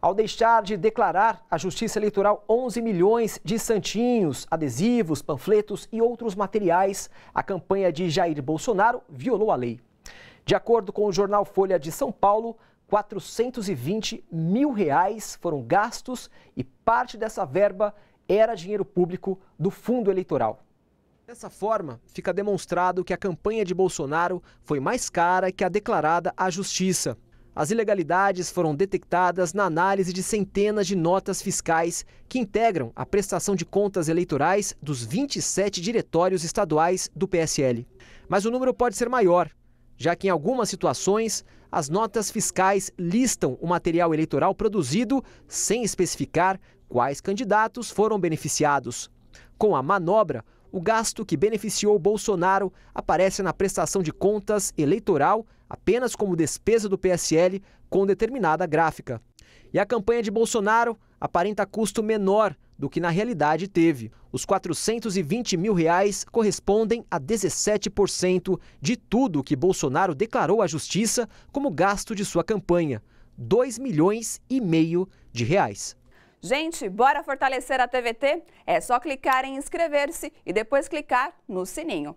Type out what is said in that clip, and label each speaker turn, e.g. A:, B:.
A: ao deixar de declarar à Justiça Eleitoral 11 milhões de santinhos, adesivos, panfletos e outros materiais, a campanha de Jair Bolsonaro violou a lei. De acordo com o jornal Folha de São Paulo, 420 mil reais foram gastos e parte dessa verba era dinheiro público do fundo eleitoral. Dessa forma, fica demonstrado que a campanha de Bolsonaro foi mais cara que a declarada à Justiça. As ilegalidades foram detectadas na análise de centenas de notas fiscais que integram a prestação de contas eleitorais dos 27 diretórios estaduais do PSL. Mas o número pode ser maior, já que em algumas situações as notas fiscais listam o material eleitoral produzido sem especificar quais candidatos foram beneficiados. Com a manobra, o gasto que beneficiou Bolsonaro aparece na prestação de contas eleitoral apenas como despesa do PSL com determinada gráfica. E a campanha de Bolsonaro aparenta custo menor do que na realidade teve. Os 420 mil reais correspondem a 17% de tudo que Bolsonaro declarou à justiça como gasto de sua campanha. 2 milhões e meio de reais.
B: Gente, bora fortalecer a TVT? É só clicar em inscrever-se e depois clicar no sininho.